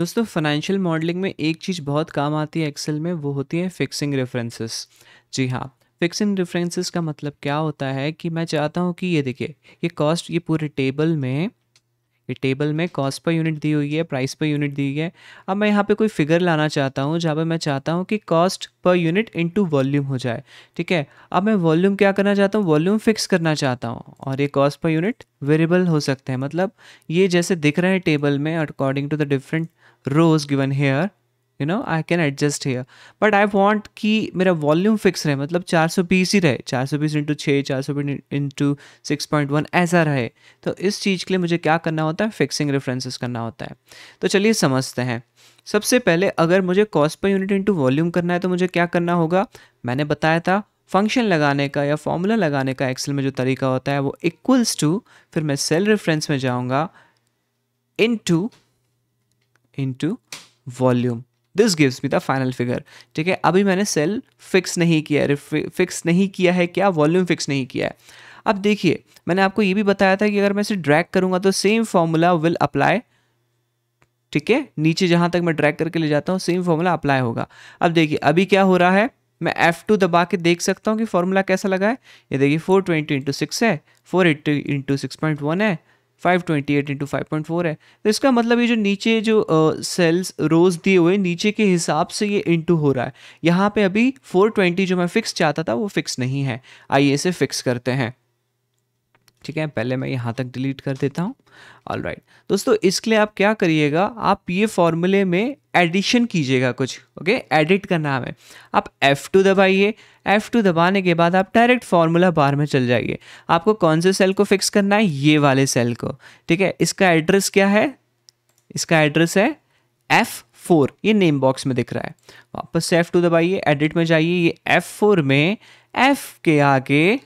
दोस्तों financial modelling में एक चीज़ बहुत काम आती है एक्सेल में वो होती है फिक्सिंग रेफरेंसेस जी हाँ फिक्सिंग रेफरेंसेस का मतलब क्या होता है कि मैं चाहता हूँ कि ये देखिए ये कॉस्ट ये पूरे टेबल में ये टेबल में कॉस्ट पर यूनिट दी हुई है प्राइस पर यूनिट दी हुई है अब मैं यहाँ पे कोई फिगर लाना चाहता हूँ जहाँ पर मैं चाहता हूँ कि cost per unit into volume हो जाए ठीक है अब मैं वॉल्यूम क्या करना चाहता हूँ वॉल्यूम फिक्स करना चाहता हूँ और ये कॉस्ट पर यूनिट वेरिएबल हो सकते हैं मतलब ये जैसे दिख रहे हैं टेबल में according to the different rows given here you know I can adjust here but I want कि मेरा वॉल्यूम फिक्स रहे मतलब चार सौ बीस ही रहे चार सौ बीस इंटू छः चार सौ बीस इंटू सिक्स पॉइंट वन ऐसा रहे तो इस चीज़ के लिए मुझे क्या करना होता है फिक्सिंग रेफरेंसेस करना होता है तो चलिए समझते हैं सबसे पहले अगर मुझे cost per unit into volume करना है तो मुझे क्या करना होगा मैंने बताया था फंक्शन लगाने का या फॉर्मूला लगाने का एक्सेल में जो तरीका होता है वो इक्वल्स टू फिर मैं सेल रेफरेंस में जाऊँगा in to into volume this gives me the final figure ठीक है अभी मैंने सेल फिक्स नहीं किया है फिक्स नहीं किया है क्या वॉल्यूम फिक्स नहीं किया है अब देखिए मैंने आपको ये भी बताया था कि अगर मैं इसे ड्रैग करूंगा तो सेम फॉर्मूला विल अप्लाई ठीक है नीचे जहां तक मैं ड्रैग करके ले जाता हूँ सेम फॉर्मूला अप्लाई होगा अब देखिए अभी क्या हो रहा है मैं F2 दबा के देख सकता हूँ कि फॉर्मूला कैसा लगा है ये देखिए 420 ट्वेंटी इंटू सिक्स है 480 eighty into six point one है 528 इंटू फाइव है तो इसका मतलब ये जो नीचे जो सेल्स रोज दिए हुए नीचे के हिसाब से ये इंटू हो रहा है यहाँ पे अभी 420 जो मैं फिक्स चाहता था वो फिक्स नहीं है आइए इसे फिक्स करते हैं ठीक है पहले मैं यहाँ तक डिलीट कर देता हूँ ऑल राइट दोस्तों इसके लिए आप क्या करिएगा आप ये फॉर्मूले में एडिशन कीजिएगा कुछ ओके एडिट करना हमें है आप F2 दबाइए F2 दबाने के बाद आप डायरेक्ट फार्मूला बार में चल जाइए आपको कौन से सेल को फिक्स करना है ये वाले सेल को ठीक है इसका एड्रेस क्या है इसका एड्रेस है एफ फोर ये नेम बॉक्स में दिख रहा है वापस से एफ टू दबाइए एडिट में जाइए ये एफ फोर में एफ के आगे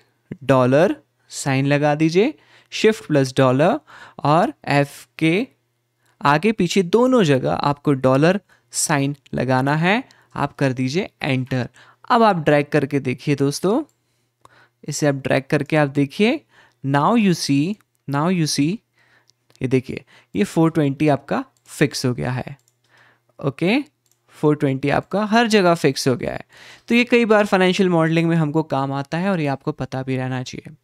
डॉलर साइन लगा दीजिए शिफ्ट प्लस डॉलर और एफ के आगे पीछे दोनों जगह आपको डॉलर साइन लगाना है आप कर दीजिए एंटर अब आप ड्रैग करके देखिए दोस्तों इसे आप ड्रैग करके आप देखिए now you see now you see ये देखिए ये 420 आपका फिक्स हो गया है ओके okay? 420 आपका हर जगह फिक्स हो गया है तो ये कई बार फाइनेंशियल मॉडलिंग में हमको काम आता है और ये आपको पता भी रहना चाहिए